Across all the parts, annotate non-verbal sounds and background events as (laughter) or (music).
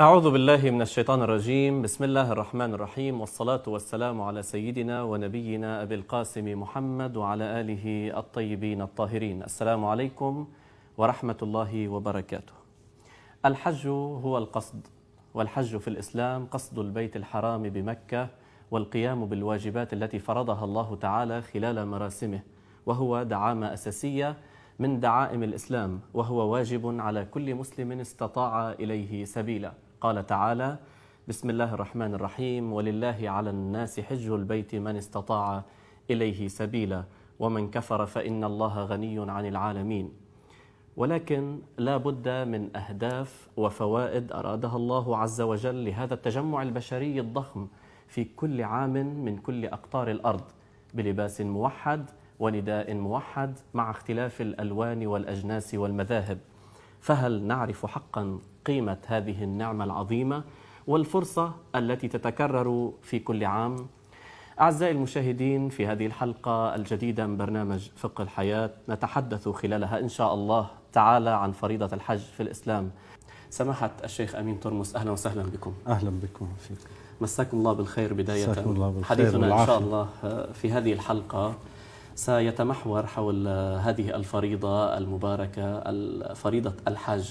أعوذ بالله من الشيطان الرجيم بسم الله الرحمن الرحيم والصلاة والسلام على سيدنا ونبينا أبي القاسم محمد وعلى آله الطيبين الطاهرين السلام عليكم ورحمة الله وبركاته الحج هو القصد والحج في الإسلام قصد البيت الحرام بمكة والقيام بالواجبات التي فرضها الله تعالى خلال مراسمه وهو دعامة أساسية من دعائم الإسلام وهو واجب على كل مسلم استطاع إليه سبيلا قال تعالى بسم الله الرحمن الرحيم ولله على الناس حج البيت من استطاع إليه سبيلا ومن كفر فإن الله غني عن العالمين ولكن لا بد من أهداف وفوائد أرادها الله عز وجل لهذا التجمع البشري الضخم في كل عام من كل أقطار الأرض بلباس موحد ونداء موحد مع اختلاف الألوان والأجناس والمذاهب فهل نعرف حقا قيمة هذه النعمة العظيمة والفرصة التي تتكرر في كل عام؟ أعزائي المشاهدين في هذه الحلقة الجديدة من برنامج فقه الحياة نتحدث خلالها إن شاء الله تعالى عن فريضة الحج في الإسلام سماحة الشيخ أمين ترمس أهلا وسهلا بكم أهلا بكم فيك مساكم الله بالخير بداية الله بالخير حديثنا والعافية. إن شاء الله آه، في هذه الحلقة سيتمحور حول هذه الفريضة المباركة فريضة الحج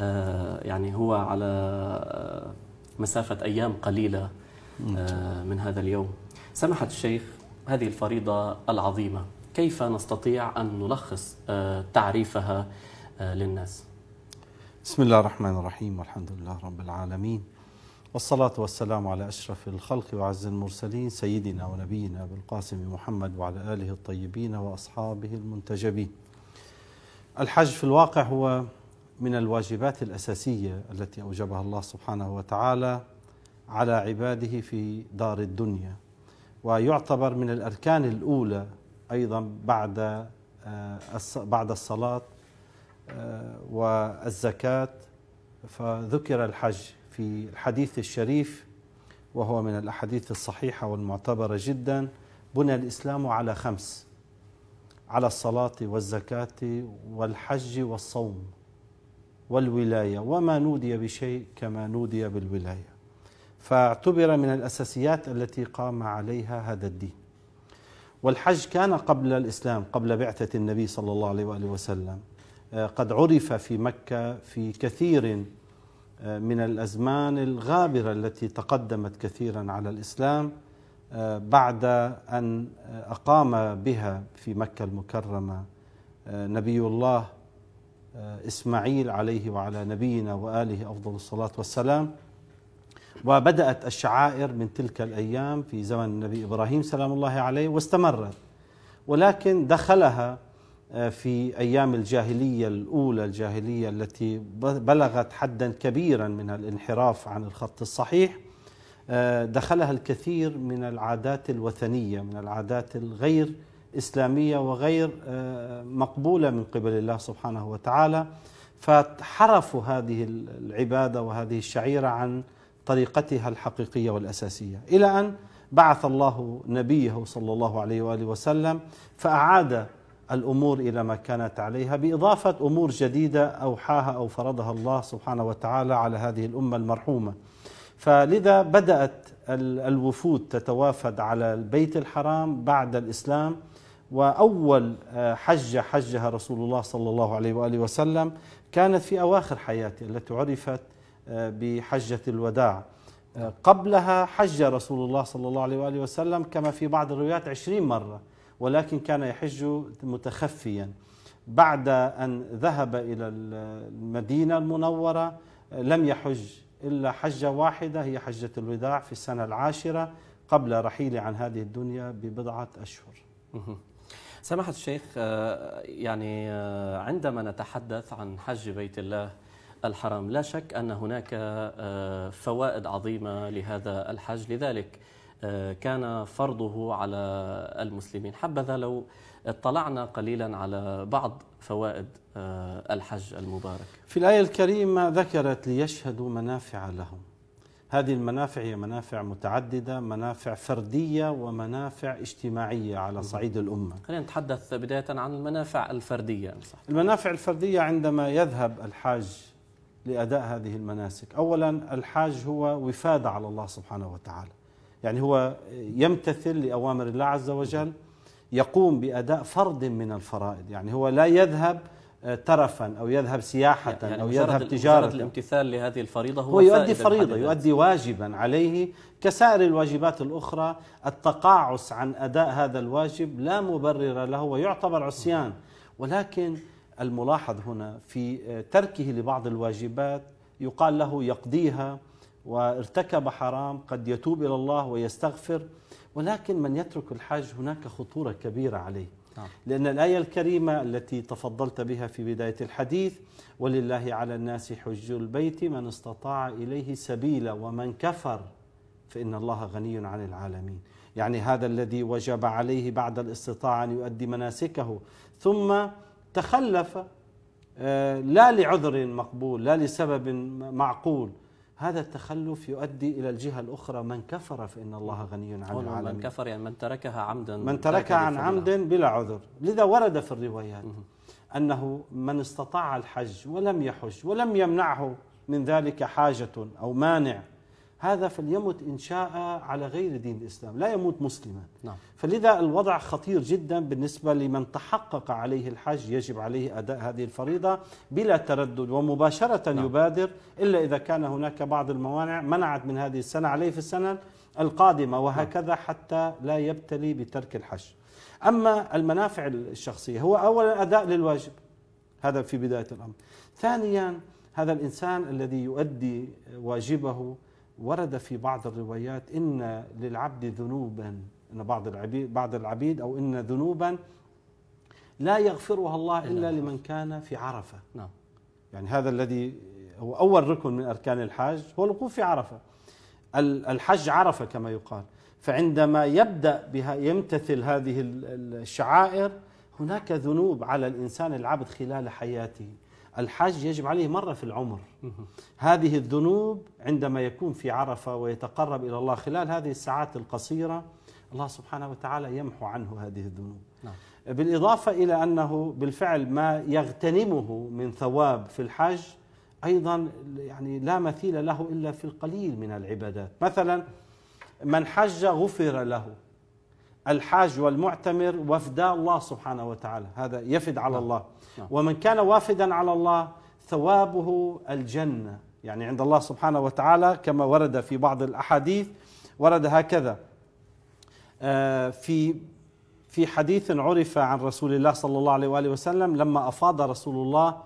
آه، يعني هو على آه، مسافة أيام قليلة آه، من هذا اليوم سمحت الشيخ هذه الفريضة العظيمة كيف نستطيع أن نلخص تعريفها للناس؟ بسم الله الرحمن الرحيم والحمد لله رب العالمين والصلاة والسلام على أشرف الخلق وعز المرسلين سيدنا ونبينا بالقاسم القاسم محمد وعلى آله الطيبين وأصحابه المنتجبين. الحج في الواقع هو من الواجبات الأساسية التي أوجبها الله سبحانه وتعالى على عباده في دار الدنيا ويعتبر من الأركان الأولى أيضا بعد آه، بعد الصلاة آه، والزكاة فذكر الحج في الحديث الشريف وهو من الأحاديث الصحيحة والمعتبرة جدا بني الإسلام على خمس على الصلاة والزكاة والحج والصوم والولاية وما نودي بشيء كما نودي بالولاية فاعتبر من الأساسيات التي قام عليها هذا الدين والحج كان قبل الإسلام قبل بعثة النبي صلى الله عليه وآله وسلم آه، قد عرف في مكة في كثير آه، من الأزمان الغابرة التي تقدمت كثيرا على الإسلام آه، بعد أن أقام بها في مكة المكرمة آه، نبي الله إسماعيل عليه وعلى نبينا وآله أفضل الصلاة والسلام وبدأت الشعائر من تلك الأيام في زمن النبي إبراهيم سلام الله عليه واستمرت ولكن دخلها آه، في ايام الجاهليه الاولى الجاهليه التي بلغت حدا كبيرا من الانحراف عن الخط الصحيح آه، دخلها الكثير من العادات الوثنيه من العادات الغير اسلاميه وغير آه، مقبوله من قبل الله سبحانه وتعالى فحرفوا هذه العباده وهذه الشعيره عن طريقتها الحقيقيه والاساسيه الى ان بعث الله نبيه صلى الله عليه واله وسلم فاعاد الأمور إلى ما كانت عليها بإضافة أمور جديدة أوحاها أو فرضها الله سبحانه وتعالى على هذه الأمة المرحومة فلذا بدأت الوفود تتوافد على البيت الحرام بعد الإسلام وأول آه، حجة حجها رسول الله صلى الله عليه وآله وسلم كانت في أواخر حياته التي عرفت آه، بحجة الوداع آه، قبلها حج رسول الله صلى الله عليه وآله وسلم كما في بعض الروايات عشرين مرة ولكن كان يحج متخفيا بعد أن ذهب إلى المدينة المنورة لم يحج إلا حجة واحدة هي حجة الوداع في السنة العاشرة قبل رحيله عن هذه الدنيا ببضعة أشهر سماحة الشيخ آه، يعني آه، عندما نتحدث عن حج بيت الله الحرام لا شك أن هناك آه، فوائد عظيمة لهذا الحج لذلك آه، كان فرضه على المسلمين حبذا لو اطلعنا قليلا على بعض فوائد آه، الحج المبارك في الآية الكريمة ذكرت ليشهدوا منافع لهم هذه المنافع هي منافع متعددة منافع فردية ومنافع اجتماعية على صعيد الأمة خلينا نتحدث بداية عن المنافع الفردية المنافع الفردية عندما يذهب الحاج لأداء هذه المناسك أولا الحاج هو وفادة على الله سبحانه وتعالى يعني هو يمتثل لأوامر الله عز وجل يقوم بأداء فرض من الفرائض يعني هو لا يذهب آه، ترفا أو يذهب سياحة يعني أو يذهب تجارة الامتثال لهذه الفريضة هو, هو يؤدي فريضة يؤدي واجبا عليه كسائر الواجبات الأخرى التقاعس عن أداء هذا الواجب لا مبرر له ويعتبر عصيان ولكن الملاحظ هنا في آه، تركه لبعض الواجبات يقال له يقضيها وارتكب حرام قد يتوب إلى الله ويستغفر ولكن من يترك الحج هناك خطورة كبيرة عليه نعم. لأن الآية الكريمة التي تفضلت بها في بداية الحديث ولله على الناس حج البيت من استطاع إليه سبيلا ومن كفر فإن الله غني عن العالمين يعني هذا الذي وجب عليه بعد الاستطاعة أن يؤدي مناسكه ثم تخلف آه، لا لعذر مقبول لا لسبب معقول هذا التخلف يؤدي إلى الجهة الأخرى من كفر فإن الله غني عن العالمين من كفر يعني من تركها عمدا من تركها عن عمد بلا عذر لذا ورد في الروايات أنه من استطاع الحج ولم يحج ولم يمنعه من ذلك حاجة أو مانع هذا فليمت إن شاء على غير دين الإسلام لا يموت مسلما نعم. فلذا الوضع خطير جدا بالنسبة لمن تحقق عليه الحج يجب عليه أداء هذه الفريضة بلا تردد ومباشرة نعم. يبادر إلا إذا كان هناك بعض الموانع منعت من هذه السنة عليه في السنة القادمة وهكذا نعم. حتى لا يبتلي بترك الحج أما المنافع الشخصية هو أولا أداء للواجب هذا في بداية الأمر ثانيا هذا الإنسان الذي يؤدي واجبه ورد في بعض الروايات ان للعبد ذنوبا ان بعض العبيد بعض العبيد او ان ذنوبا لا يغفرها الله الا لمن كان في عرفه نعم يعني هذا الذي هو اول ركن من اركان الحج هو الوقوف في عرفه الحج عرفه كما يقال فعندما يبدا بها يمتثل هذه الشعائر هناك ذنوب على الانسان العبد خلال حياته الحج يجب عليه مرة في العمر هذه الذنوب عندما يكون في عرفة ويتقرب إلى الله خلال هذه الساعات القصيرة الله سبحانه وتعالى يمحو عنه هذه الذنوب نعم. بالإضافة إلى أنه بالفعل ما يغتنمه من ثواب في الحج أيضا يعني لا مثيل له إلا في القليل من العبادات مثلا من حج غفر له الحاج والمعتمر وفدا الله سبحانه وتعالى هذا يفد على نعم. الله نعم. ومن كان وافدا على الله ثوابه الجنة يعني عند الله سبحانه وتعالى كما ورد في بعض الأحاديث ورد هكذا آه، في في حديث عرف عن رسول الله صلى الله عليه وآله وسلم لما أفاض رسول الله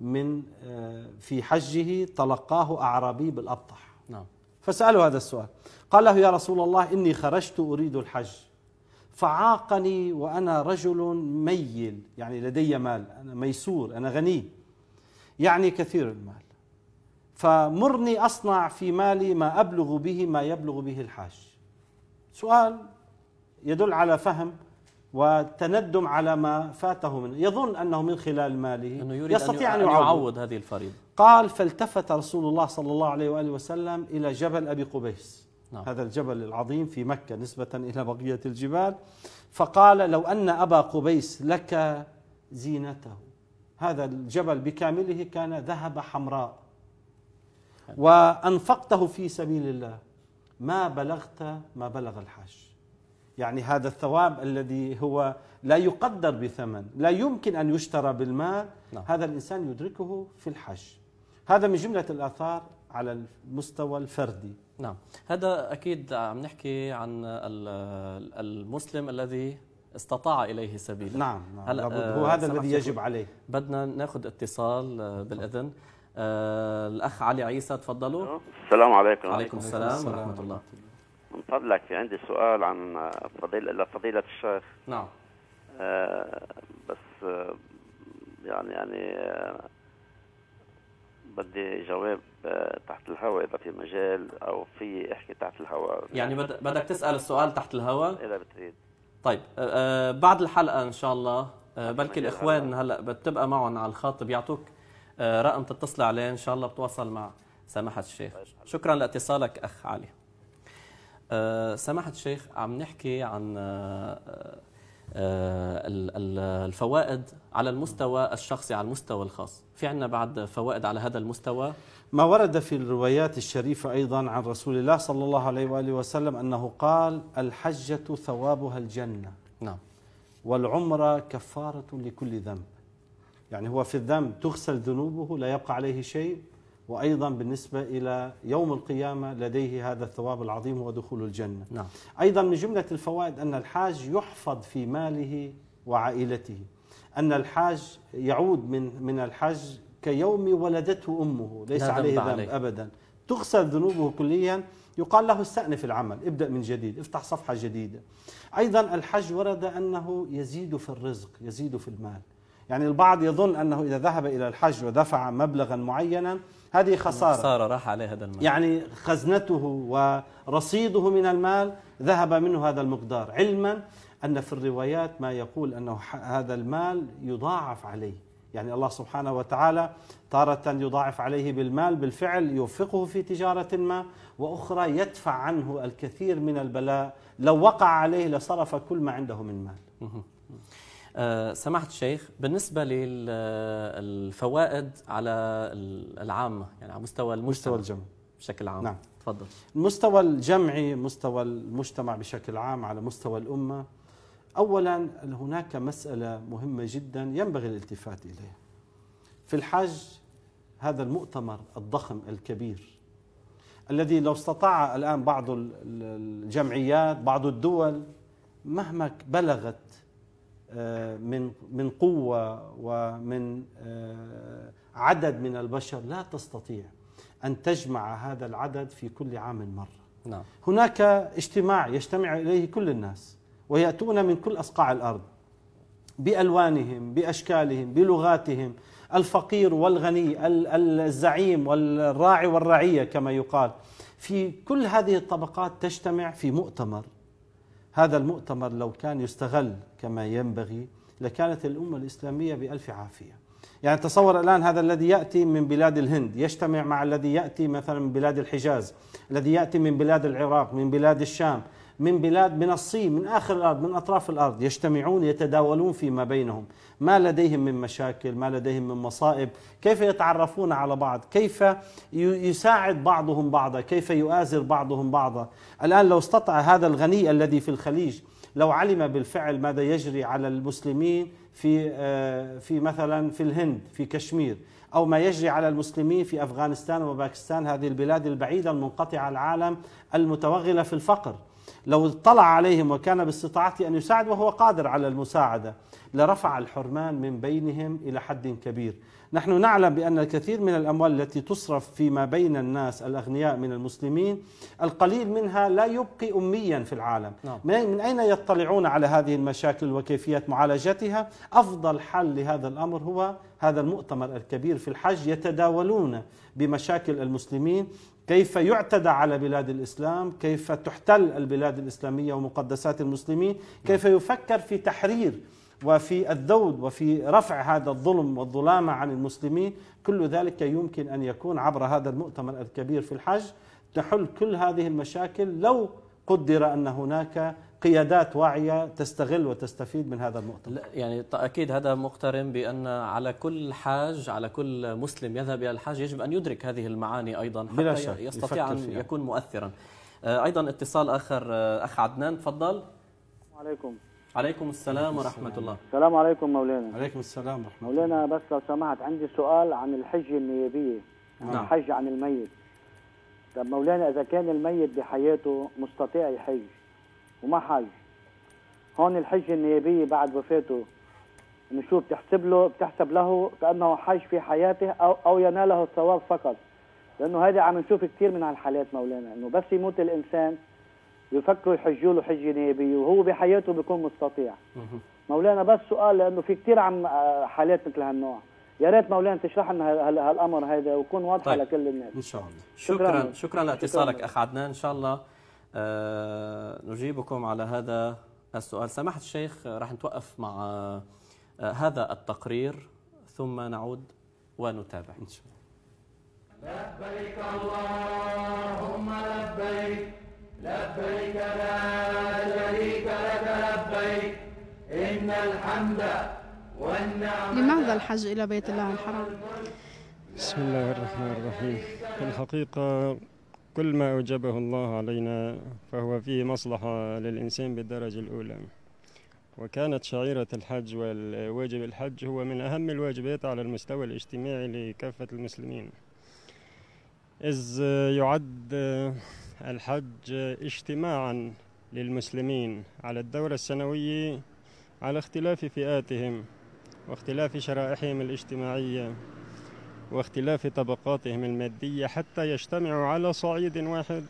من آه، في حجه تلقاه أعرابي بالأبطح نعم فسأله هذا السؤال قال له يا رسول الله إني خرجت أريد الحج فعاقني وأنا رجل ميل يعني لدي مال أنا ميسور أنا غني يعني كثير المال فمرني أصنع في مالي ما أبلغ به ما يبلغ به الحاج سؤال يدل على فهم وتندم على ما فاته منه يظن أنه من خلال ماله أنه يريد يستطيع أن يعوض هذه الفريضة قال فالتفت رسول الله صلى الله عليه وآله وسلم إلى جبل أبي قبيس نعم. هذا الجبل العظيم في مكة نسبة إلى بقية الجبال فقال لو أن أبا قبيس لك زينته هذا الجبل بكامله كان ذهب حمراء وأنفقته في سبيل الله ما بلغت ما بلغ الحج يعني هذا الثواب الذي هو لا يقدر بثمن لا يمكن أن يشترى بالمال نعم. هذا الإنسان يدركه في الحج هذا من جملة الآثار على المستوى الفردي نعم هذا أكيد عم نحكي عن المسلم الذي استطاع إليه سبيلا نعم, نعم. هل آه، هو هذا الذي يجب عليه بدنا ناخذ اتصال آه، بالإذن آه، الأخ علي عيسى تفضلوا السلام عليكم وعليكم السلام, السلام ورحمة الله من فضلك في عندي سؤال عن فضيلة لفضيلة الشيخ نعم بس يعني يعني بدي جواب آه، تحت الهواء اذا في مجال او في احكي تحت الهواء يعني بدك تسال السؤال تحت الهواء اذا بتريد طيب آه، آه، بعد الحلقه ان شاء الله بلكي الاخوان هلا بتبقى معهم على الخط بيعطوك رقم تتصل عليه ان شاء الله بتواصل مع سماحه الشيخ شكرا لاتصالك اخ علي سماحه الشيخ عم نحكي عن آه، الفوائد على المستوى الشخصي على المستوى الخاص في عندنا بعد فوائد على هذا المستوى ما ورد في الروايات الشريفة أيضا عن رسول الله صلى الله عليه وآله وسلم أنه قال الحجة ثوابها الجنة نعم والعمرة كفارة لكل ذنب يعني هو في الذنب تغسل ذنوبه لا يبقى عليه شيء وأيضا بالنسبة إلى يوم القيامة لديه هذا الثواب العظيم هو دخول الجنة نعم. أيضا من جملة الفوائد أن الحاج يحفظ في ماله وعائلته أن الحاج يعود من من الحج كيوم ولدته أمه ليس لا عليه ذنب عليه. أبدا تغسل ذنوبه كليا يقال له استأنف العمل ابدأ من جديد افتح صفحة جديدة أيضا الحج ورد أنه يزيد في الرزق يزيد في المال يعني البعض يظن أنه إذا ذهب إلى الحج ودفع مبلغا معينا هذه خسارة خسارة راح عليه هذا المال يعني خزنته ورصيده من المال ذهب منه هذا المقدار علما أن في الروايات ما يقول أنه هذا المال يضاعف عليه يعني الله سبحانه وتعالى تارة يضاعف عليه بالمال بالفعل يوفقه في تجارة ما وأخرى يدفع عنه الكثير من البلاء لو وقع عليه لصرف كل ما عنده من مال آه، سماحة الشيخ بالنسبة للفوائد آه، على العامة يعني على مستوى المجتمع مستوى الجمع بشكل عام نعم تفضل المستوى الجمعي مستوى المجتمع بشكل عام على مستوى الأمة أولا هناك مسألة مهمة جدا ينبغي الالتفات إليها في الحج هذا المؤتمر الضخم الكبير الذي لو استطاع الآن بعض الجمعيات بعض الدول مهما بلغت آه، من من قوه ومن آه، عدد من البشر لا تستطيع ان تجمع هذا العدد في كل عام مره. نعم. هناك اجتماع يجتمع اليه كل الناس وياتون من كل اصقاع الارض بالوانهم باشكالهم بلغاتهم الفقير والغني الزعيم والراعي والرعيه كما يقال في كل هذه الطبقات تجتمع في مؤتمر هذا المؤتمر لو كان يستغل كما ينبغي لكانت الأمة الإسلامية بألف عافية يعني تصور الآن هذا الذي يأتي من بلاد الهند يجتمع مع الذي يأتي مثلا من بلاد الحجاز الذي يأتي من بلاد العراق من بلاد الشام من بلاد من الصين من آخر الأرض من أطراف الأرض يجتمعون يتداولون فيما بينهم ما لديهم من مشاكل ما لديهم من مصائب كيف يتعرفون على بعض كيف يساعد بعضهم بعضا كيف يؤازر بعضهم بعضا الآن لو استطع هذا الغني الذي في الخليج لو علم بالفعل ماذا يجري على المسلمين في آه، في مثلا في الهند في كشمير او ما يجري على المسلمين في افغانستان وباكستان هذه البلاد البعيده المنقطعه العالم المتوغله في الفقر لو اطلع عليهم وكان باستطاعته أن يساعد وهو قادر على المساعدة لرفع الحرمان من بينهم إلى حد كبير نحن نعلم بأن الكثير من الأموال التي تصرف فيما بين الناس الأغنياء من المسلمين القليل منها لا يبقي أميا في العالم نعم. من أين يطلعون على هذه المشاكل وكيفية معالجتها أفضل حل لهذا الأمر هو هذا المؤتمر الكبير في الحج يتداولون بمشاكل المسلمين كيف يعتدى على بلاد الاسلام، كيف تحتل البلاد الاسلاميه ومقدسات المسلمين، نعم. كيف يفكر في تحرير وفي الذود وفي رفع هذا الظلم والظلامة عن المسلمين كل ذلك يمكن أن يكون عبر هذا المؤتمر الكبير في الحج تحل كل هذه المشاكل لو قدر أن هناك قيادات واعية تستغل وتستفيد من هذا المؤتمر يعني أكيد هذا مقترن بأن على كل حاج على كل مسلم يذهب إلى الحج يجب أن يدرك هذه المعاني أيضا حتى شك. يستطيع أن يكون مؤثرا آه، أيضا اتصال آخر آه، أخ عدنان تفضل عليكم عليكم السلام ورحمة الله السلام عليكم مولانا عليكم السلام ورحمة الله مولانا بس لو سمحت عندي سؤال عن الحجة النيابية عن نعم. الحج عن الميت طب مولانا إذا كان الميت بحياته مستطيع يحج وما حج هون الحجة النيابية بعد وفاته شو بتحسب له بتحسب له كأنه حج في حياته أو أو يناله الثواب فقط لأنه هذا عم نشوف كثير من هالحالات مولانا إنه بس يموت الإنسان يفكروا يحجوا له حجه نيابيه وهو بحياته بيكون مستطيع مولانا بس سؤال لانه في كثير عم آه، حالات مثل هالنوع يا ريت مولانا تشرح لنا هالامر هذا ويكون واضح طيب. لكل الناس ان شاء الله شكرا شكرا, شكرا لاتصالك شكرا اخ عدنان ان شاء الله آه نجيبكم على هذا السؤال سماحه الشيخ آه، راح نتوقف مع آه،, آه هذا التقرير ثم نعود ونتابع ان شاء الله لبيك اللهم لبيك لبيك لا شريك لك لبيك إن الحمد والنعمة لماذا الحج إلى بيت الله الحرام؟ بسم الله الرحمن الرحيم في الحقيقة كل ما أوجبه الله علينا فهو فيه مصلحة للإنسان بالدرجة الأولى وكانت شعيرة الحج والواجب الحج هو من أهم الواجبات على المستوى الاجتماعي لكافة المسلمين إذ يعد الحج اجتماعا للمسلمين على الدورة السنوية على اختلاف فئاتهم واختلاف شرائحهم الاجتماعية واختلاف طبقاتهم المادية حتى يجتمعوا على صعيد واحد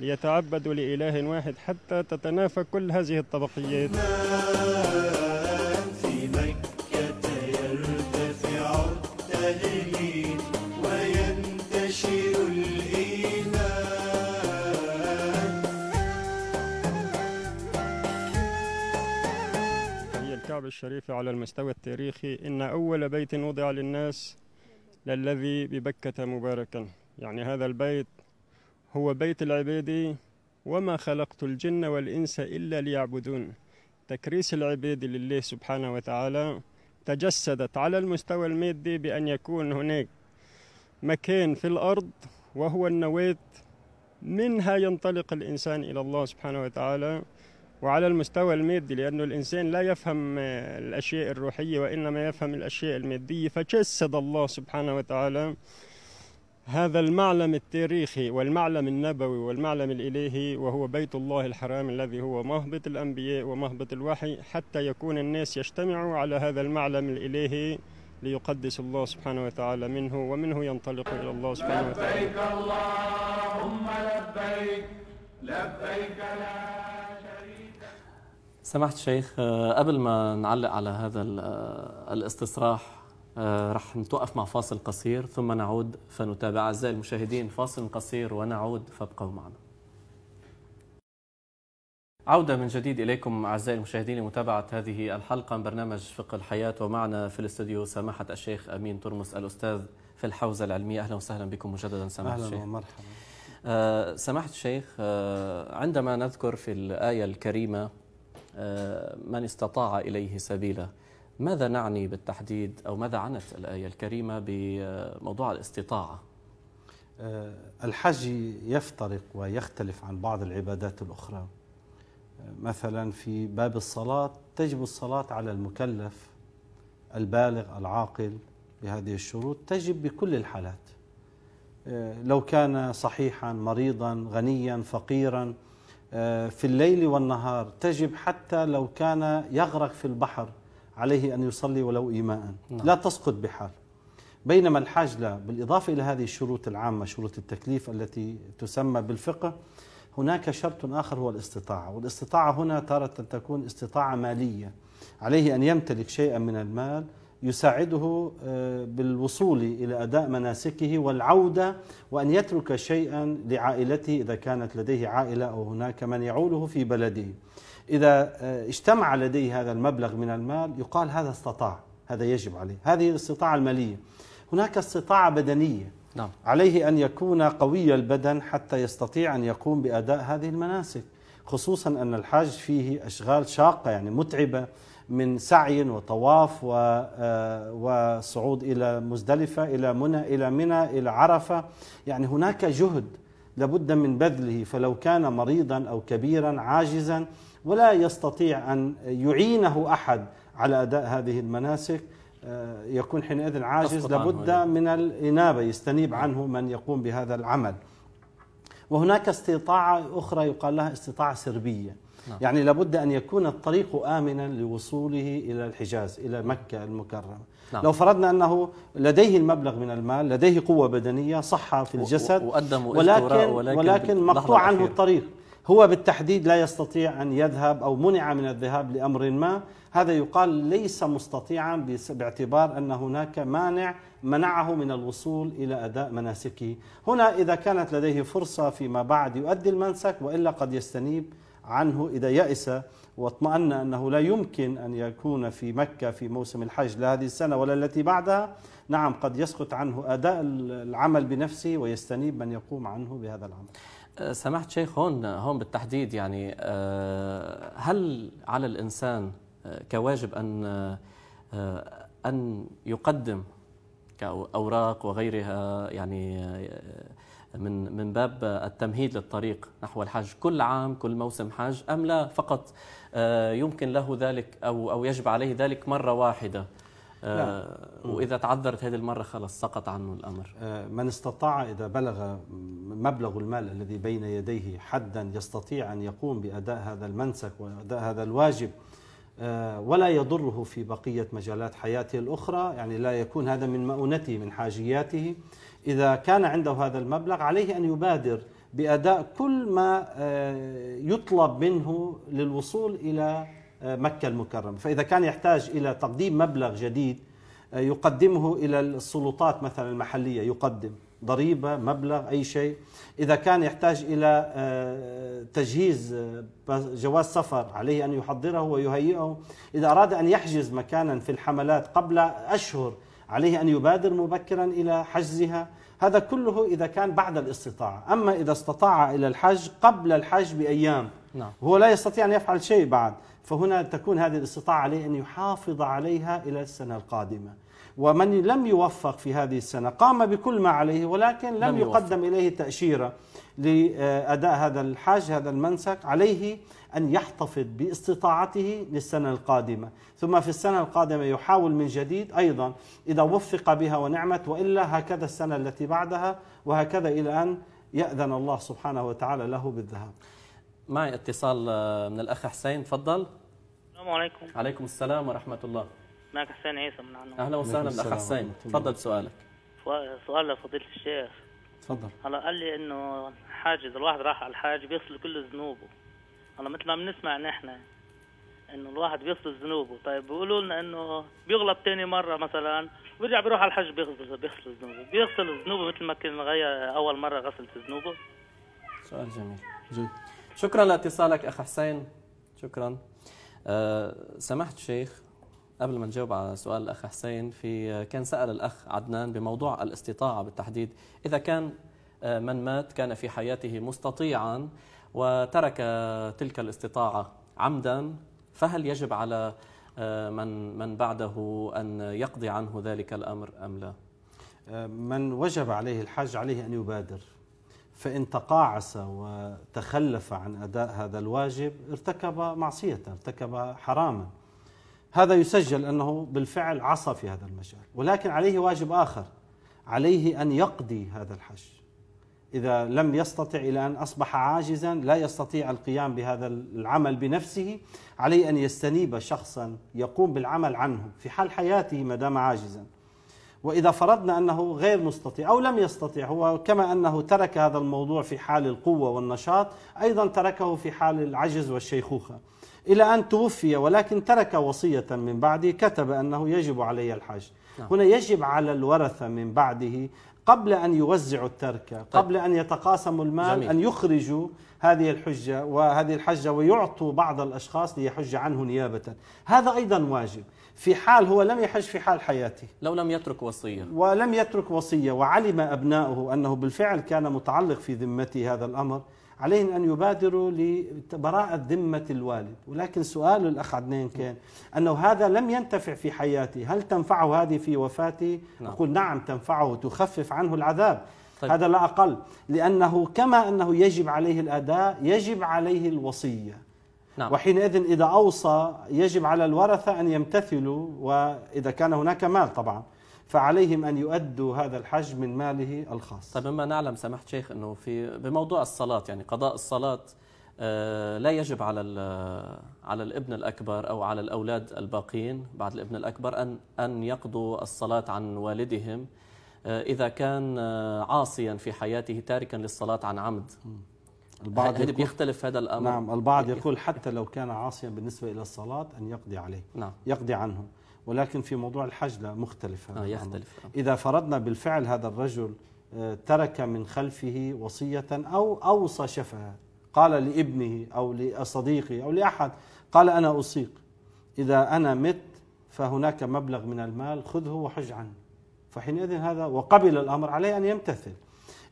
ليتعبدوا لإله واحد حتى تتنافى كل هذه الطبقيات الشريفة على المستوى التاريخي إن أول بيت وضع للناس للذي ببكة مباركا يعني هذا البيت هو بيت العبادي وما خلقت الجن والإنس إلا ليعبدون تكريس العبادي لله سبحانه وتعالى تجسدت على المستوى المادي بأن يكون هناك مكان في الأرض وهو النواة منها ينطلق الإنسان إلى الله سبحانه وتعالى وعلى المستوى المادي لأنه الإنسان لا يفهم آه، الأشياء الروحية وإنما يفهم الأشياء المادية فجسد الله سبحانه وتعالى هذا المعلم التاريخي والمعلم النبوي والمعلم الإلهي وهو بيت الله الحرام الذي هو مهبط الأنبياء ومهبط الوحي حتى يكون الناس يجتمعوا على هذا المعلم الإلهي ليقدس الله سبحانه وتعالى منه ومنه ينطلق إلى الله سبحانه وتعالى لبيك اللهم لبيك لبيك لا سمحت شيخ آه، قبل ما نعلق على هذا آه، الاستصراح آه، رح نتوقف مع فاصل قصير ثم نعود فنتابع أعزائي المشاهدين فاصل قصير ونعود فابقوا معنا عودة من جديد إليكم أعزائي المشاهدين لمتابعة هذه الحلقة من برنامج فقه الحياة ومعنا في الاستوديو سماحة الشيخ أمين ترمس الأستاذ في الحوزة العلمية أهلا وسهلا بكم مجددا سماحة أهلا الشيخ. ومرحبا سماحة الشيخ عندما نذكر في الآية الكريمة آه، من استطاع إليه سبيلا ماذا نعني بالتحديد أو ماذا عنت الآية الكريمة بموضوع الاستطاعة آه، الحج يفترق ويختلف عن بعض العبادات الأخرى آه، مثلا في باب الصلاة تجب الصلاة على المكلف البالغ العاقل بهذه الشروط تجب بكل الحالات لو كان صحيحا مريضا غنيا فقيرا آه، في الليل والنهار تجب حتى لو كان يغرق في البحر عليه أن يصلي ولو إيماء نعم. لا تسقط بحال بينما الحاجلة بالإضافة إلى هذه الشروط العامة شروط التكليف التي تسمى بالفقه هناك شرط آخر هو الاستطاعة والاستطاعة هنا تارة تكون استطاعة مالية عليه أن يمتلك شيئا من المال يساعده آه، بالوصول الى اداء مناسكه والعوده وان يترك شيئا لعائلته اذا كانت لديه عائله او هناك من يعوله في بلده. اذا آه، اجتمع لديه هذا المبلغ من المال يقال هذا استطاع، هذا يجب عليه، هذه الاستطاعه الماليه. هناك استطاعه بدنيه نعم. عليه ان يكون قوي البدن حتى يستطيع ان يقوم باداء هذه المناسك، خصوصا ان الحاج فيه اشغال شاقه يعني متعبه من سعي وطواف آه، وصعود الى مزدلفه الى منى الى منى الى عرفه يعني هناك جهد لابد من بذله فلو كان مريضا او كبيرا عاجزا ولا يستطيع ان يعينه احد على اداء هذه المناسك آه، يكون حينئذ عاجز لابد إيه. من الانابه يستنيب عنه من يقوم بهذا العمل. وهناك استطاعه اخرى يقال لها استطاعه سربيه. نعم. يعني لابد أن يكون الطريق آمنا لوصوله إلى الحجاز إلى مكة المكرمة نعم. لو فرضنا أنه لديه المبلغ من المال لديه قوة بدنية صحة في الجسد وقدم ولكن, ولكن, ولكن مقطوع عنه الطريق هو بالتحديد لا يستطيع أن يذهب أو منع من الذهاب لأمر ما هذا يقال ليس مستطيعا باعتبار أن هناك مانع منعه من الوصول إلى أداء مناسكه هنا إذا كانت لديه فرصة فيما بعد يؤدي المنسك وإلا قد يستنيب عنه إذا يأس واطمأن أنه لا يمكن أن يكون في مكة في موسم الحج لا هذه السنة ولا التي بعدها نعم قد يسقط عنه أداء العمل بنفسه ويستنيب من يقوم عنه بهذا العمل أه، سمحت شيخ هون هون بالتحديد يعني أه، هل على الإنسان أه، كواجب أن أن يقدم كأوراق وغيرها يعني من من باب التمهيد للطريق نحو الحج كل عام كل موسم حج ام لا فقط آه، يمكن له ذلك او او يجب عليه ذلك مره واحده آه، لا. واذا تعذرت هذه المره خلص سقط عنه الامر آه، من استطاع اذا بلغ مبلغ المال الذي بين يديه حدا يستطيع ان يقوم باداء هذا المنسك واداء هذا الواجب ولا يضره في بقيه مجالات حياته الاخرى يعني لا يكون هذا من مؤونته من حاجياته إذا كان عنده هذا المبلغ عليه أن يبادر بأداء كل ما آه، يطلب منه للوصول إلى آه، مكة المكرمة فإذا كان يحتاج إلى تقديم مبلغ جديد آه، يقدمه إلى السلطات مثلا المحلية يقدم ضريبة مبلغ أي شيء إذا كان يحتاج إلى تجهيز جواز سفر عليه أن يحضره ويهيئه إذا أراد أن يحجز مكانا في الحملات قبل أشهر عليه أن يبادر مبكرا إلى حجزها هذا كله إذا كان بعد الاستطاعة أما إذا استطاع إلى الحج قبل الحج بأيام نعم. هو لا يستطيع أن يفعل شيء بعد فهنا تكون هذه الاستطاعة عليه أن يحافظ عليها إلى السنة القادمة ومن لم يوفق في هذه السنة قام بكل ما عليه ولكن لم, لم يقدم إليه تأشيرة لأداء هذا الحج هذا المنسك عليه أن يحتفظ باستطاعته للسنة القادمة ثم في السنة القادمة يحاول من جديد أيضا إذا وفق بها ونعمت وإلا هكذا السنة التي بعدها وهكذا إلى أن يأذن الله سبحانه وتعالى له بالذهاب معي اتصال آه، من الأخ حسين تفضل السلام عليكم عليكم السلام ورحمة الله معك حسين عيسى من عنه أهلا وسهلا بالأخ حسين تفضل سؤالك سؤال لفضيلة الشيخ تفضل هلا قال لي انه حاجز الواحد راح على الحاج بيغسل كل ذنوبه هلا مثل ما بنسمع نحن انه الواحد بيغسل ذنوبه طيب بيقولوا لنا انه بيغلط ثاني مره مثلا بيرجع بيروح على الحج بيغسل بيغسل ذنوبه بيغسل ذنوبه مثل ما كان غير اول مره غسل ذنوبه سؤال جميل جيد شكرا لاتصالك اخ حسين شكرا أه سمحت شيخ قبل ما نجاوب على سؤال الاخ حسين في كان سال الاخ عدنان بموضوع الاستطاعه بالتحديد اذا كان آه، من مات كان في حياته مستطيعا وترك تلك الاستطاعة عمدا فهل يجب على آه، من من بعده أن يقضي عنه ذلك الأمر أم لا؟ آه، من وجب عليه الحج عليه أن يبادر فإن تقاعس وتخلف عن أداء هذا الواجب ارتكب معصية ارتكب حراما هذا يسجل أنه بالفعل عصى في هذا المجال ولكن عليه واجب آخر عليه أن يقضي هذا الحج إذا لم يستطع إلى أن أصبح عاجزا لا يستطيع القيام بهذا العمل بنفسه عليه أن يستنيب شخصا يقوم بالعمل عنه في حال حياته ما دام عاجزا وإذا فرضنا أنه غير مستطيع أو لم يستطيع هو كما أنه ترك هذا الموضوع في حال القوة والنشاط أيضا تركه في حال العجز والشيخوخة إلى أن توفي ولكن ترك وصية من بعده كتب أنه يجب علي الحج نعم. هنا يجب على الورثة من بعده قبل أن يوزعوا التركة طيب. قبل أن يتقاسموا المال جميل. أن يخرجوا هذه الحجة وهذه الحجة ويعطوا بعض الأشخاص ليحج عنه نيابة هذا أيضا واجب في حال هو لم يحج في حال حياته لو لم يترك وصية ولم يترك وصية وعلم ابناؤه أنه بالفعل كان متعلق في ذمته هذا الأمر عليهم أن يبادروا لبراءة ذمة الوالد ولكن سؤال الأخ عدنان كان أنه هذا لم ينتفع في حياته هل تنفعه هذه في وفاته نعم. أقول نعم تنفعه تخفف عنه العذاب طيب. هذا لا أقل لأنه كما أنه يجب عليه الأداء يجب عليه الوصية نعم. وحينئذ إذا أوصى يجب على الورثة أن يمتثلوا وإذا كان هناك مال طبعا فعليهم ان يؤدوا هذا الحج من ماله الخاص. طيب مما نعلم سماحه شيخ انه في بموضوع الصلاه يعني قضاء الصلاه آه، لا يجب على على الابن الاكبر او على الاولاد الباقين بعد الابن الاكبر ان ان يقضوا الصلاه عن والدهم آه، اذا كان آه، عاصيا في حياته تاركا للصلاه عن عمد. البعض يقول بيختلف هذا الامر نعم البعض (laughs) يقول حتى لو كان عاصيا بالنسبه الى الصلاه ان يقضي عليه نعم يقضي عنه ولكن في موضوع الحج لا مختلف هذا آه يختلف آه. إذا فرضنا بالفعل هذا الرجل آه، ترك من خلفه وصية أو أوصى شفاء قال لابنه أو لصديقه أو لأحد قال أنا أصيق إذا أنا مت فهناك مبلغ من المال خذه وحج عني فحينئذ هذا وقبل الأمر عليه أن يمتثل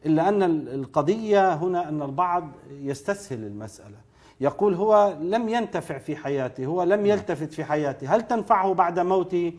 إلا أن القضية هنا أن البعض يستسهل المسألة يقول هو لم ينتفع في حياته هو لم نعم. يلتفت في حياته هل تنفعه بعد موته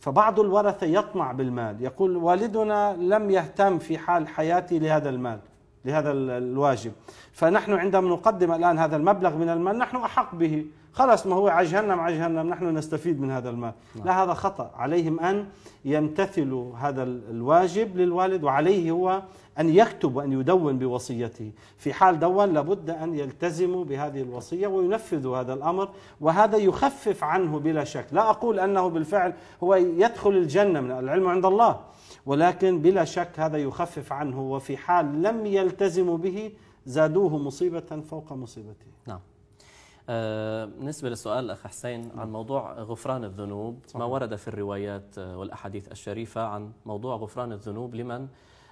فبعض الورثة يطمع بالمال يقول والدنا لم يهتم في حال حياتي لهذا المال لهذا الواجب فنحن عندما نقدم الآن هذا المبلغ من المال نحن أحق به خلاص ما هو على جهنم على جهنم نحن نستفيد من هذا المال نعم. لا هذا خطأ عليهم أن يمتثلوا هذا الواجب للوالد وعليه هو أن يكتب وأن يدون بوصيته في حال دون لابد أن يلتزموا بهذه الوصية وينفذوا هذا الأمر وهذا يخفف عنه بلا شك لا أقول أنه بالفعل هو يدخل الجنة من العلم عند الله ولكن بلا شك هذا يخفف عنه وفي حال لم يلتزموا به زادوه مصيبة فوق مصيبته نعم آه، بالنسبة للسؤال الأخ حسين عن موضوع غفران الذنوب صحيح. ما ورد في الروايات آه، والأحاديث الشريفة عن موضوع غفران الذنوب لمن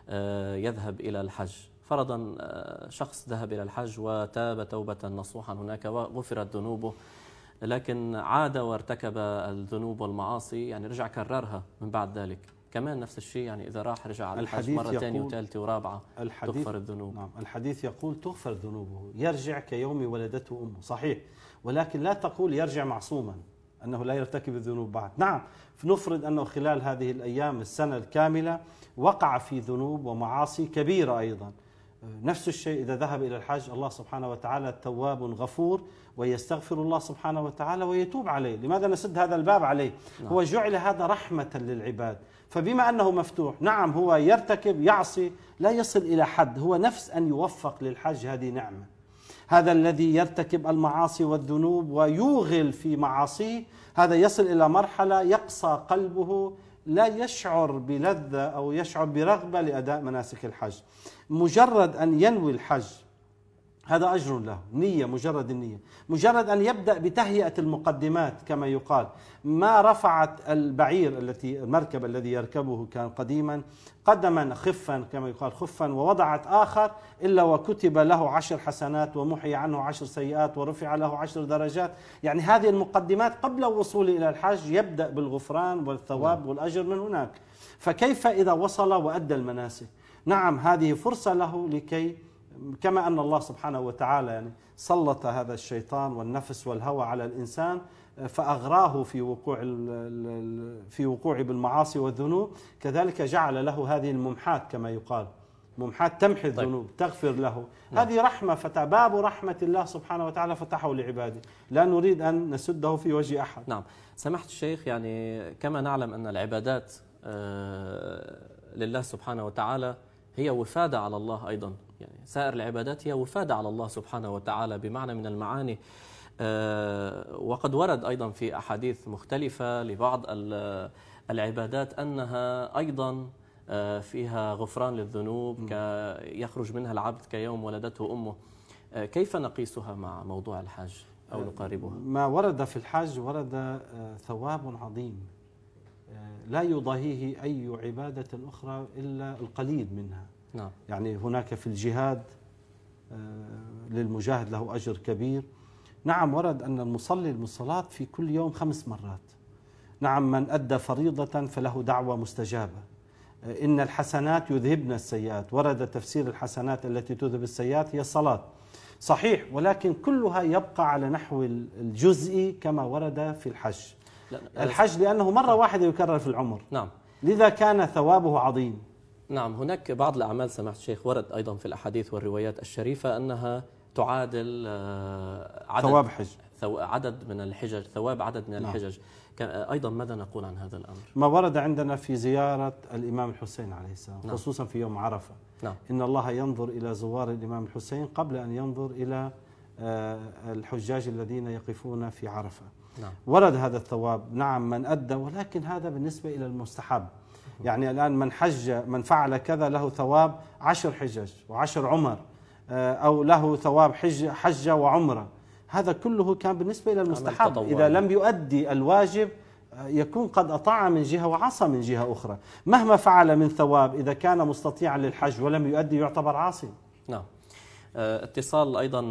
آه، يذهب إلى الحج فرضا شخص ذهب إلى الحج وتاب توبة نصوحا هناك وغفرت ذنوبه لكن عاد وارتكب الذنوب والمعاصي يعني رجع كررها من بعد ذلك كمان نفس الشيء يعني إذا راح رجع على الحج مرة ثانية وثالثة ورابعة الحديث تغفر الذنوب نعم الحديث يقول تغفر ذنوبه يرجع كيوم ولدته أمه صحيح ولكن لا تقول يرجع معصوما أنه لا يرتكب الذنوب بعد نعم نفرض أنه خلال هذه الأيام السنة الكاملة وقع في ذنوب ومعاصي كبيرة أيضا نفس الشيء إذا ذهب إلى الحج الله سبحانه وتعالى تواب غفور ويستغفر الله سبحانه وتعالى ويتوب عليه لماذا نسد هذا الباب عليه نعم. هو جعل هذا رحمة للعباد فبما أنه مفتوح نعم هو يرتكب يعصي لا يصل إلى حد هو نفس أن يوفق للحج هذه نعمة هذا الذي يرتكب المعاصي والذنوب ويوغل في معاصيه هذا يصل إلى مرحلة يقصى قلبه لا يشعر بلذة أو يشعر برغبة لأداء مناسك الحج مجرد أن ينوي الحج هذا أجر له نية مجرد النية مجرد أن يبدأ بتهيئة المقدمات كما يقال ما رفعت البعير التي المركب الذي يركبه كان قديما قدما خفا كما يقال خفا ووضعت آخر إلا وكتب له عشر حسنات ومحي عنه عشر سيئات ورفع له عشر درجات يعني هذه المقدمات قبل وصوله إلى الحج يبدأ بالغفران والثواب نعم. والأجر من هناك فكيف إذا وصل وأدى المناسك نعم هذه فرصة له لكي كما أن الله سبحانه وتعالى يعني سلط هذا الشيطان والنفس والهوى على الإنسان فأغراه في وقوع في وقوعه بالمعاصي والذنوب كذلك جعل له هذه الممحات كما يقال ممحات تمحي طيب. الذنوب طيب. تغفر له نعم. هذه رحمة فتباب رحمة الله سبحانه وتعالى فتحه لعباده لا نريد أن نسده في وجه أحد نعم سمحت الشيخ يعني كما نعلم أن العبادات آه، لله سبحانه وتعالى هي وفادة على الله أيضا يعني سائر العبادات هي وفادة على الله سبحانه وتعالى بمعنى من المعاني آه، وقد ورد أيضا في أحاديث مختلفة لبعض العبادات أنها أيضا آه، فيها غفران للذنوب يخرج منها العبد كيوم ولدته أمه آه، كيف نقيسها مع موضوع الحج أو نقاربها؟ ما ورد في الحج ورد ثواب عظيم لا يضاهيه أي عبادة أخرى إلا القليل منها نعم. يعني هناك في الجهاد آه، للمجاهد له أجر كبير نعم ورد أن المصلي المصلاة في كل يوم خمس مرات نعم من أدى فريضة فله دعوة مستجابة آه، إن الحسنات يذهبن السيئات ورد تفسير الحسنات التي تذهب السيئات هي الصلاة صحيح ولكن كلها يبقى على نحو الجزئي كما ورد في الحج الحج لأنه مرة نعم. واحدة يكرر في العمر نعم لذا كان ثوابه عظيم نعم هناك بعض الأعمال سماحة الشيخ ورد أيضا في الأحاديث والروايات الشريفة أنها تعادل آه، عدد ثواب حج عدد من الحجج ثواب عدد من نعم. الحجج نعم. أيضا ماذا نقول عن هذا الأمر ما ورد عندنا في زيارة الإمام الحسين عليه السلام نعم. خصوصا في يوم عرفة نعم. إن الله ينظر إلى زوار الإمام الحسين قبل أن ينظر إلى آه، الحجاج الذين يقفون في عرفة نعم. ورد هذا الثواب نعم من أدى ولكن هذا بالنسبة إلى المستحب يعني الآن من حج من فعل كذا له ثواب عشر حجج وعشر عمر آه، أو له ثواب حج حجة وعمرة هذا كله كان بالنسبة إلى المستحب إذا لم يؤدي الواجب آه، يكون قد أطاع من جهة وعصى من جهة أخرى مهما فعل من ثواب إذا كان مستطيعا للحج ولم يؤدي يعتبر عاصي نعم آه، اتصال أيضا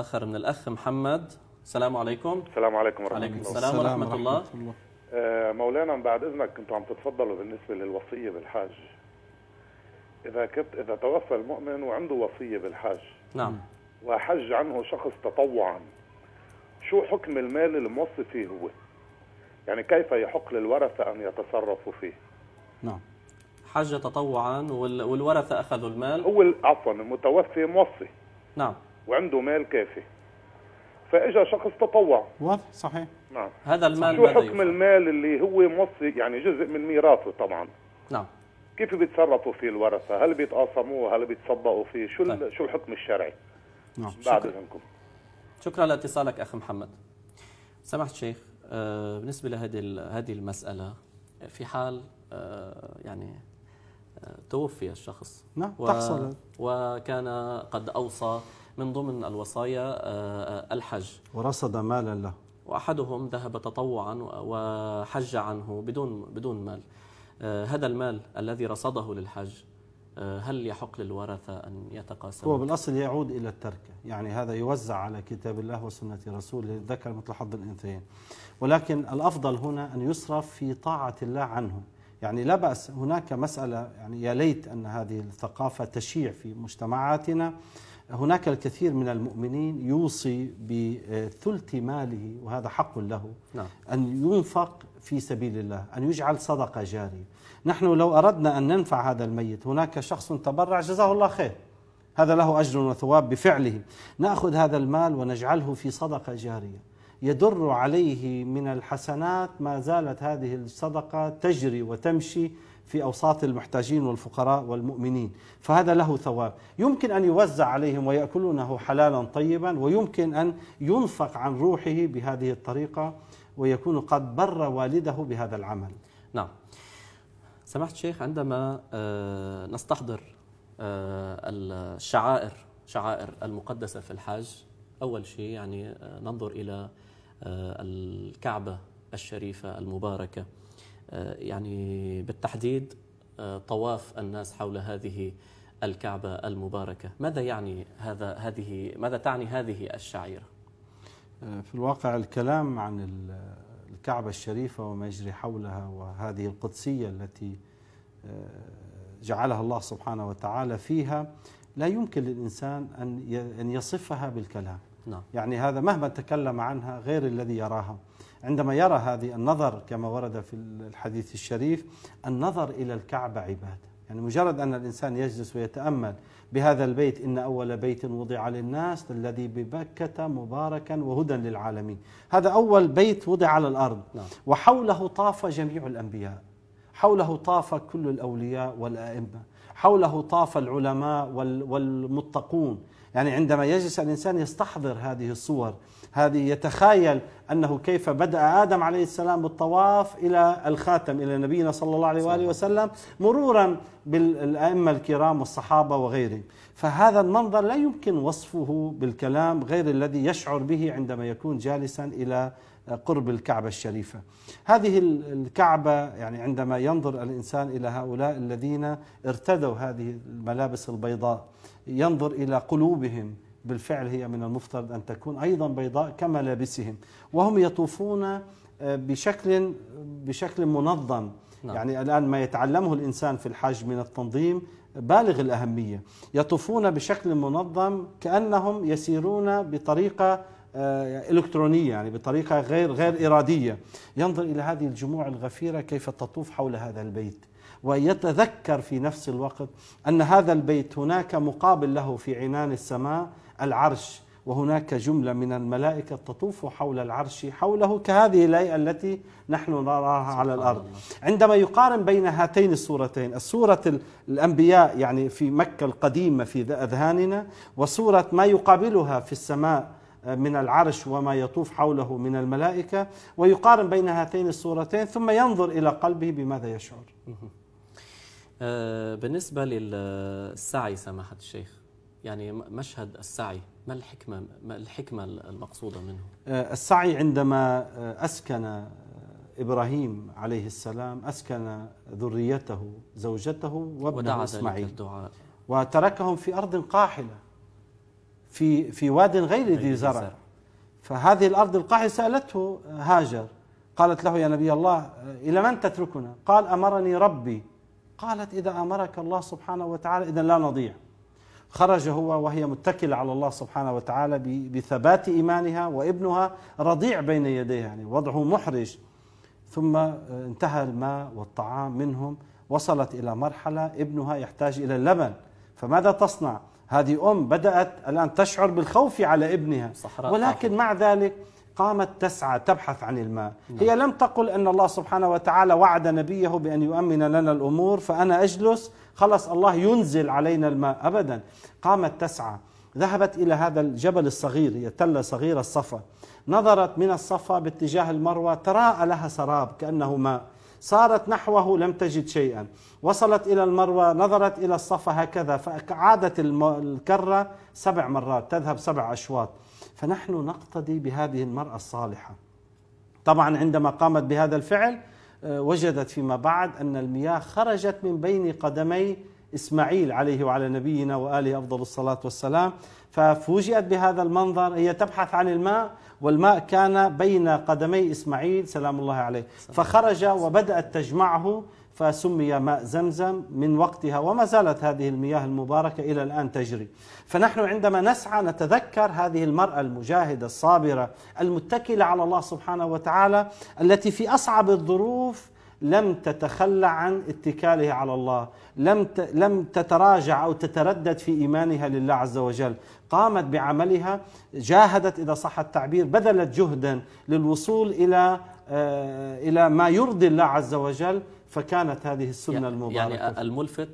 آخر من الأخ محمد السلام عليكم السلام عليكم ورحمه عليكم الله السلام ورحمه الله, الله. آه، مولانا بعد اذنك كنتوا عم تتفضلوا بالنسبه للوصيه بالحاج اذا كنت اذا توفى المؤمن وعنده وصيه بالحاج نعم وحج عنه شخص تطوعا شو حكم المال الموصي فيه هو؟ يعني كيف يحق للورثه ان يتصرفوا فيه؟ نعم حج تطوعا والورثه اخذوا المال هو عفوا المتوفي موصي نعم وعنده مال كافي فاجى شخص تطوع واضح صحيح نعم هذا المال شو حكم يفعل. المال اللي هو موصي يعني جزء من ميراثه طبعا نعم كيف بيتصرفوا فيه الورثه؟ هل بيتقاسموه؟ هل بيتصدقوا فيه؟ شو طيب. شو الحكم الشرعي؟ نعم بعد اذنكم شكرا لاتصالك اخ محمد سمحت شيخ آه، بالنسبه لهذه هذه المساله في حال آه، يعني آه، توفي الشخص نعم و... تحصل وكان قد اوصى من ضمن الوصايا آه، الحج ورصد مالا له وأحدهم ذهب تطوعا وحج عنه بدون بدون مال آه، هذا المال الذي رصده للحج آه، هل يحق للورثة أن يتقاسم هو بالأصل يعود إلى التركة يعني هذا يوزع على كتاب الله وسنة رسوله ذكر مثل حظ الأنثيين ولكن الأفضل هنا أن يصرف في طاعة الله عنه يعني لا بأس هناك مسألة يعني يا ليت أن هذه الثقافة تشيع في مجتمعاتنا هناك الكثير من المؤمنين يوصي بثلث ماله وهذا حق له نعم. أن ينفق في سبيل الله أن يجعل صدقة جارية نحن لو أردنا أن ننفع هذا الميت هناك شخص تبرع جزاه الله خير هذا له أجر وثواب بفعله نأخذ هذا المال ونجعله في صدقة جارية يدر عليه من الحسنات ما زالت هذه الصدقة تجري وتمشي في أوساط المحتاجين والفقراء والمؤمنين فهذا له ثواب يمكن أن يوزع عليهم ويأكلونه حلالا طيبا ويمكن أن ينفق عن روحه بهذه الطريقة ويكون قد بر والده بهذا العمل نعم سمحت شيخ عندما آه، نستحضر آه، الشعائر شعائر المقدسة في الحاج أول شيء يعني آه، ننظر إلى الكعبة الشريفة المباركة آه، يعني بالتحديد آه، طواف الناس حول هذه الكعبة المباركة ماذا يعني هذا هذه ماذا تعني هذه الشعيرة آه، في الواقع الكلام عن الكعبة الشريفة وما يجري حولها وهذه القدسية التي جعلها الله سبحانه وتعالى فيها لا يمكن للإنسان أن يصفها بالكلام نعم. يعني هذا مهما تكلم عنها غير الذي يراها عندما يرى هذه النظر كما ورد في الحديث الشريف النظر إلى الكعبة عبادة يعني مجرد أن الإنسان يجلس ويتأمل بهذا البيت إن أول بيت وضع للناس الذي ببكة مباركا وهدى للعالمين هذا أول بيت وضع على الأرض نعم. وحوله طاف جميع الأنبياء حوله طاف كل الأولياء والأئمة حوله طاف العلماء والمتقون يعني عندما يجلس الإنسان يستحضر هذه الصور هذه يتخيل أنه كيف بدأ آدم عليه السلام بالطواف إلى الخاتم إلى نبينا صلى الله عليه وآله وسلم مرورا بالأئمة الكرام والصحابة وغيرهم فهذا المنظر لا يمكن وصفه بالكلام غير الذي يشعر به عندما يكون جالسا إلى قرب الكعبة الشريفة هذه الكعبة يعني عندما ينظر الإنسان إلى هؤلاء الذين ارتدوا هذه الملابس البيضاء ينظر إلى قلوبهم بالفعل هي من المفترض أن تكون أيضا بيضاء كما لابسهم وهم يطوفون آه، بشكل بشكل منظم نعم. يعني الآن ما يتعلمه الإنسان في الحج من التنظيم بالغ الأهمية يطوفون بشكل منظم كأنهم يسيرون بطريقة آه، إلكترونية يعني بطريقة غير غير إرادية ينظر إلى هذه الجموع الغفيرة كيف تطوف حول هذا البيت ويتذكر في نفس الوقت أن هذا البيت هناك مقابل له في عنان السماء العرش وهناك جملة من الملائكة تطوف حول العرش حوله كهذه الهيئة التي نحن نراها على الأرض عندما يقارن بين هاتين الصورتين الصورة الأنبياء يعني في مكة القديمة في أذهاننا وصورة ما يقابلها في السماء آه، من العرش وما يطوف حوله من الملائكة ويقارن بين هاتين الصورتين ثم ينظر إلى قلبه بماذا يشعر آه، بالنسبة للسعي سماحة الشيخ يعني مشهد السعي ما الحكمة ما الحكمة المقصودة منه؟ آه، السعي عندما آه، أسكن آه، إبراهيم عليه السلام أسكن ذريته زوجته وابنه إسماعيل الدعاء وتركهم في أرض قاحلة في في واد غير ذي زرع فهذه الأرض القاحلة سألته هاجر قالت له يا نبي الله إلى من تتركنا؟ قال أمرني ربي قالت إذا أمرك الله سبحانه وتعالى إذا لا نضيع خرج هو وهي متكلة على الله سبحانه وتعالى بثبات إيمانها وابنها رضيع بين يديها يعني وضعه محرج ثم آه، انتهى الماء والطعام منهم وصلت إلى مرحلة ابنها يحتاج إلى اللبن فماذا تصنع؟ هذه أم بدأت الآن تشعر بالخوف على ابنها ولكن مع ذلك قامت تسعى تبحث عن الماء نعم. هي لم تقل أن الله سبحانه وتعالى وعد نبيه بأن يؤمن لنا الأمور فأنا أجلس خلص الله ينزل علينا الماء أبدا قامت تسعى ذهبت إلى هذا الجبل الصغير هي تلة صغيرة الصفا نظرت من الصفا باتجاه المروة تراءى لها سراب كأنه ماء صارت نحوه لم تجد شيئا وصلت إلى المروة نظرت إلى الصفا هكذا فعادت الكرة سبع مرات تذهب سبع أشواط فنحن نقتدي بهذه المرأة الصالحة طبعا عندما قامت بهذا الفعل آه، وجدت فيما بعد أن المياه خرجت من بين قدمي إسماعيل عليه وعلى نبينا وآله أفضل الصلاة والسلام ففوجئت بهذا المنظر هي تبحث عن الماء والماء كان بين قدمي إسماعيل سلام الله عليه فخرج وبدأت تجمعه فسمي ماء زمزم من وقتها وما زالت هذه المياه المباركة إلى الآن تجري فنحن عندما نسعى نتذكر هذه المرأة المجاهدة الصابرة المتكلة على الله سبحانه وتعالى التي في أصعب الظروف لم تتخلى عن اتكالها على الله لم لم تتراجع او تتردد في ايمانها لله عز وجل قامت بعملها جاهدت اذا صح التعبير بذلت جهدا للوصول الى آه، الى ما يرضي الله عز وجل فكانت هذه السنة يعني- يعني المباركة يعني الملفت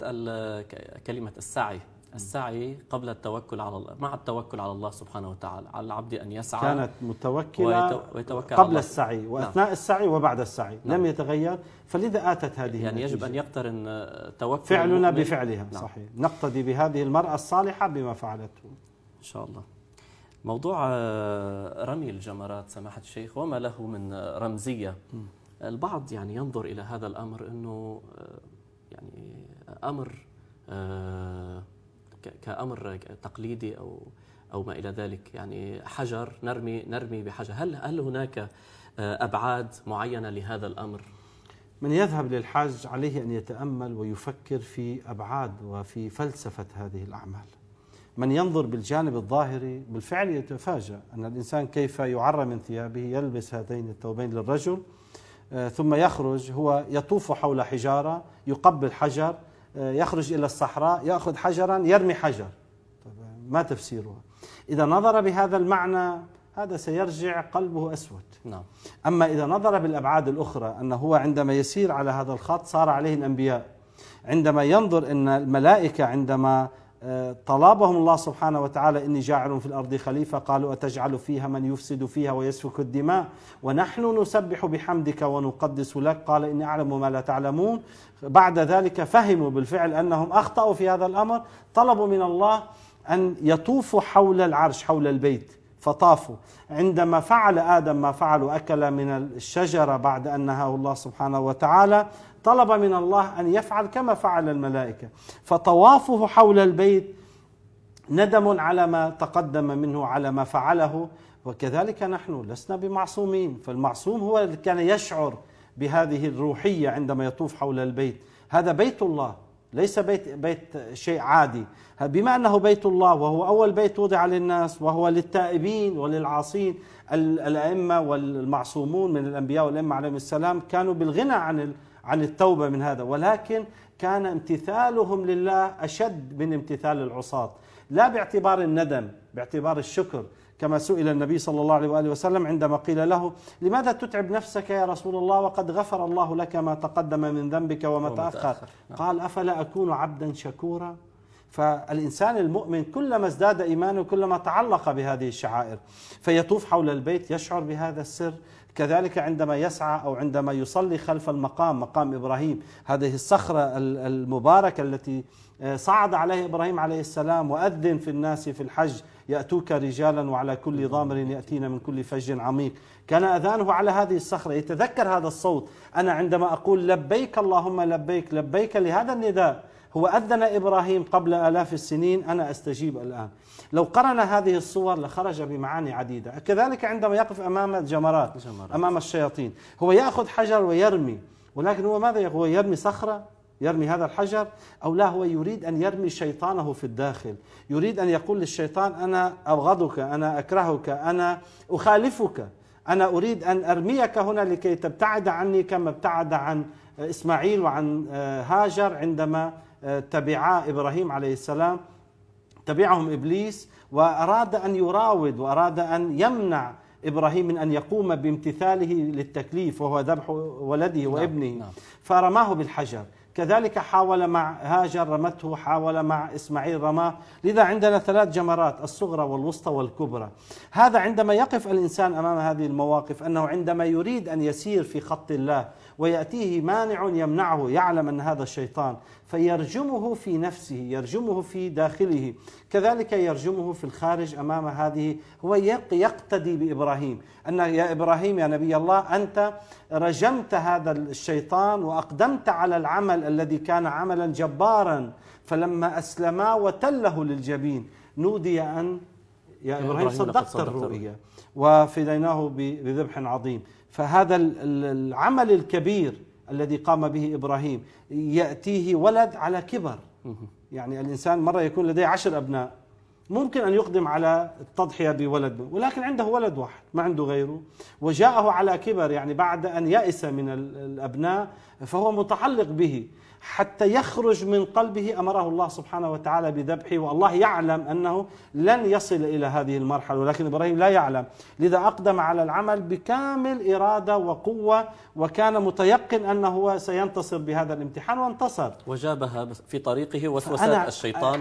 كلمة السعي السعي قبل التوكل على الله مع التوكل على الله سبحانه وتعالى على العبد أن يسعى كانت متوكلة ويتوكل قبل الله. السعي نعم. وأثناء نعم. السعي وبعد السعي نعم. لم يتغير فلذا آتت هذه يعني النتيجة. يجب أن يقترن آه، توكل فعلنا بفعلها نعم. صحيح نقتدي بهذه المرأة الصالحة بما فعلته إن شاء الله موضوع آه، رمي الجمرات سماحة الشيخ وما له من آه، رمزية م. البعض يعني ينظر إلى هذا الأمر أنه آه، يعني أمر آه، كأمر تقليدي أو أو ما إلى ذلك يعني حجر نرمي نرمي بحجر هل هل هناك آه، أبعاد معينة لهذا الأمر؟ من يذهب للحج عليه أن يتأمل ويفكر في أبعاد وفي فلسفة هذه الأعمال من ينظر بالجانب الظاهري بالفعل يتفاجأ أن الإنسان كيف يعرى من ثيابه يلبس هذين الثوبين للرجل آه، ثم يخرج هو يطوف حول حجارة يقبل حجر آه، يخرج إلى الصحراء يأخذ حجرا يرمي حجر ما تفسيره إذا نظر بهذا المعنى هذا سيرجع قلبه أسود نعم. أما إذا نظر بالأبعاد الأخرى أنه هو عندما يسير على هذا الخط صار عليه الأنبياء عندما ينظر أن الملائكة عندما طلبهم الله سبحانه وتعالى إني جاعل في الأرض خليفة قالوا أتجعل فيها من يفسد فيها ويسفك الدماء ونحن نسبح بحمدك ونقدس لك قال إني أعلم ما لا تعلمون بعد ذلك فهموا بالفعل أنهم أخطأوا في هذا الأمر طلبوا من الله أن يطوفوا حول العرش حول البيت فطافوا عندما فعل آدم ما فعل وأكل من الشجرة بعد أن نهاه الله سبحانه وتعالى طلب من الله أن يفعل كما فعل الملائكة فطوافه حول البيت ندم على ما تقدم منه على ما فعله وكذلك نحن لسنا بمعصومين فالمعصوم هو الذي كان يشعر بهذه الروحية عندما يطوف حول البيت هذا بيت الله ليس بيت بيت شيء عادي بما انه بيت الله وهو اول بيت وضع للناس وهو للتائبين وللعاصين الائمه والمعصومون من الانبياء والائمه عليهم السلام كانوا بالغنى عن عن التوبه من هذا ولكن كان امتثالهم لله اشد من امتثال العصاه لا باعتبار الندم باعتبار الشكر كما سئل النبي صلى الله عليه وآله وسلم عندما قيل له لماذا تتعب نفسك يا رسول الله وقد غفر الله لك ما تقدم من ذنبك وما تأخر نعم. قال أفلا أكون عبدا شكورا فالإنسان المؤمن كلما ازداد إيمانه كلما تعلق بهذه الشعائر فيطوف حول البيت يشعر بهذا السر كذلك عندما يسعى أو عندما يصلي خلف المقام مقام إبراهيم هذه الصخرة المباركة التي آه، صعد عليه إبراهيم عليه السلام وأذن في الناس في الحج يأتوك رجالا وعلى كل ضامر يأتينا من كل فج عميق كان أذانه على هذه الصخرة يتذكر هذا الصوت أنا عندما أقول لبيك اللهم لبيك لبيك لهذا النداء هو أذن إبراهيم قبل آلاف السنين أنا أستجيب الآن لو قرن هذه الصور لخرج بمعاني عديدة كذلك عندما يقف أمام الجمرات أمام الشياطين هو يأخذ حجر ويرمي ولكن هو ماذا يقول يرمي صخرة يرمي هذا الحجر أو لا هو يريد أن يرمي شيطانه في الداخل يريد أن يقول للشيطان أنا أبغضك أنا أكرهك أنا أخالفك أنا أريد أن أرميك هنا لكي تبتعد عني كما ابتعد عن إسماعيل وعن آه، هاجر عندما آه، تبعا إبراهيم عليه السلام تبعهم إبليس وأراد أن يراود وأراد أن يمنع ابراهيم من ان يقوم بامتثاله للتكليف وهو ذبح ولده نعم، وابنه نعم. فرماه بالحجر كذلك حاول مع هاجر رمته حاول مع إسماعيل رماه لذا عندنا ثلاث جمرات الصغرى والوسطى والكبرى هذا عندما يقف الإنسان أمام هذه المواقف أنه عندما يريد أن يسير في خط الله ويأتيه مانع يمنعه يعلم أن هذا الشيطان فيرجمه في نفسه يرجمه في داخله كذلك يرجمه في الخارج أمام هذه هو يقتدي بإبراهيم أن يا إبراهيم يا نبي الله أنت رجمت هذا الشيطان واقدمت على العمل الذي كان عملا جبارا فلما اسلما وتله للجبين نودي ان يا ابراهيم صدقت الرؤيا وفديناه بذبح عظيم فهذا العمل الكبير الذي قام به ابراهيم ياتيه ولد على كبر يعني الانسان مره يكون لديه عشر ابناء ممكن أن يقدم على التضحية بولد ولكن عنده ولد واحد ما عنده غيره وجاءه على كبر يعني بعد أن يأس من الأبناء فهو متعلق به حتى يخرج من قلبه امره الله سبحانه وتعالى بذبحه والله يعلم انه لن يصل الى هذه المرحله ولكن ابراهيم لا يعلم لذا اقدم على العمل بكامل اراده وقوه وكان متيقن انه هو سينتصر بهذا الامتحان وانتصر وجابها في طريقه وسوسات الشيطان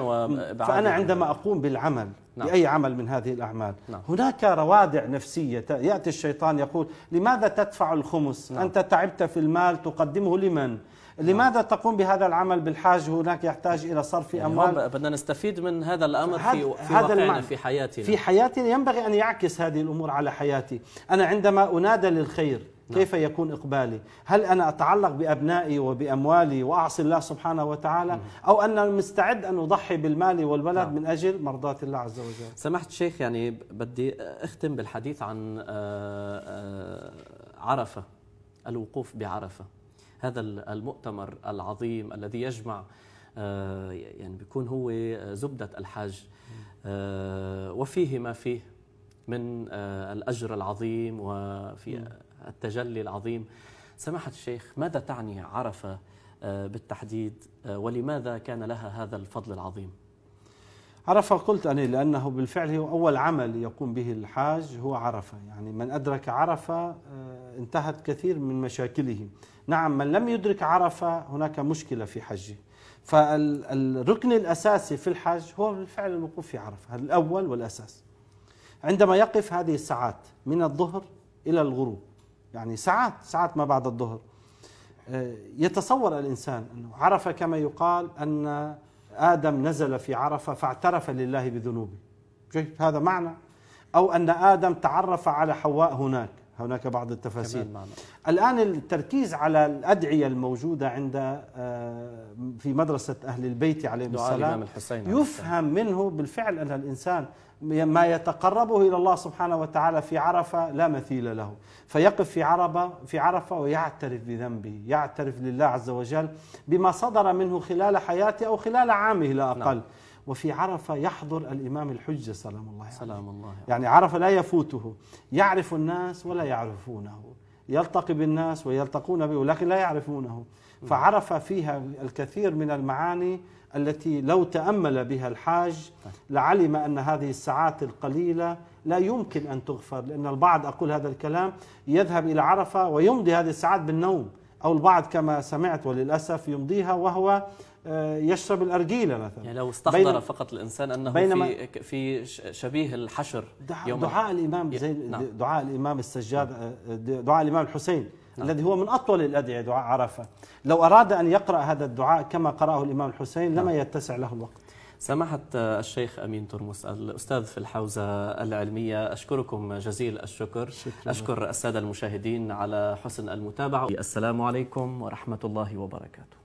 فانا عندما اقوم بالعمل نعم. بأي عمل من هذه الأعمال نعم. هناك روادع نفسية يأتي الشيطان يقول لماذا تدفع الخمس نعم. أنت تعبت في المال تقدمه لمن لماذا تقوم بهذا العمل بالحاج هناك يحتاج إلى صرف يعني أموال بدنا نستفيد من هذا الأمر في, في هذا واقعنا في حياتنا في حياتنا ينبغي أن يعكس هذه الأمور على حياتي أنا عندما أنادى للخير نعم. كيف يكون إقبالي هل أنا أتعلق بأبنائي وبأموالي وأعصي الله سبحانه وتعالى أو أنا مستعد أن أضحي بالمال والولد نعم. من أجل مرضات الله عز وجل سمحت شيخ يعني بدي أختم بالحديث عن آه، آه، عرفة الوقوف بعرفة هذا المؤتمر العظيم الذي يجمع آه، يعني بيكون هو آه، زبدة الحج آه، وفيه ما فيه من الأجر العظيم وفي التجلي العظيم سماحة الشيخ ماذا تعني عرفة بالتحديد ولماذا كان لها هذا الفضل العظيم عرفة قلت أنا لأنه بالفعل هو أول عمل يقوم به الحاج هو عرفة يعني من أدرك عرفة آه، انتهت كثير من مشاكله نعم من لم يدرك عرفة هناك مشكلة في حجه فالركن الأساسي في الحج هو بالفعل الوقوف في عرفة هذا الأول والأساس عندما يقف هذه الساعات من الظهر إلى الغروب يعني ساعات ساعات ما بعد الظهر آه، يتصور الإنسان أنه عرفة كما يقال أن آدم نزل في عرفة فاعترف لله بذنوبه جيد هذا معنى أو أن آدم تعرف على حواء هناك هناك بعض التفاسير الآن التركيز على الأدعية الموجودة عند آه، في مدرسة أهل البيت عليهم السلام يفهم منه بالفعل أن الإنسان ما يتقربه إلى الله سبحانه وتعالى في عرفة لا مثيل له فيقف في عربة في عرفة ويعترف بذنبه يعترف لله عز وجل بما صدر منه خلال حياته أو خلال عامه لا نعم. أقل نعم. وفي عرفة يحضر الإمام الحجة سلام الله عليه سلام الله عليه. يعني عرفة لا يفوته يعرف الناس ولا يعرفونه يلتقي بالناس ويلتقون به ولكن لا يعرفونه فعرف فيها الكثير من المعاني التي لو تأمل بها الحاج لعلم أن هذه الساعات القليلة لا يمكن أن تغفر لأن البعض أقول هذا الكلام يذهب إلى عرفة ويمضي هذه الساعات بالنوم أو البعض كما سمعت وللأسف يمضيها وهو آه، يشرب الأرجيلة مثلا يعني لو استحضر فقط الإنسان أنه بينما في, في شبيه الحشر دعاء, يوم دعاء الإمام زي نعم. دعاء الإمام السجاد آه، دعاء الإمام الحسين نعم. الذي هو من أطول الأدعية دعاء عرفة لو أراد أن يقرأ هذا الدعاء كما قرأه الإمام الحسين لما نعم. يتسع له الوقت سماحة الشيخ أمين ترمس الأستاذ في الحوزة العلمية أشكركم جزيل الشكر شكرا. أشكر السادة المشاهدين على حسن المتابعة السلام عليكم ورحمة الله وبركاته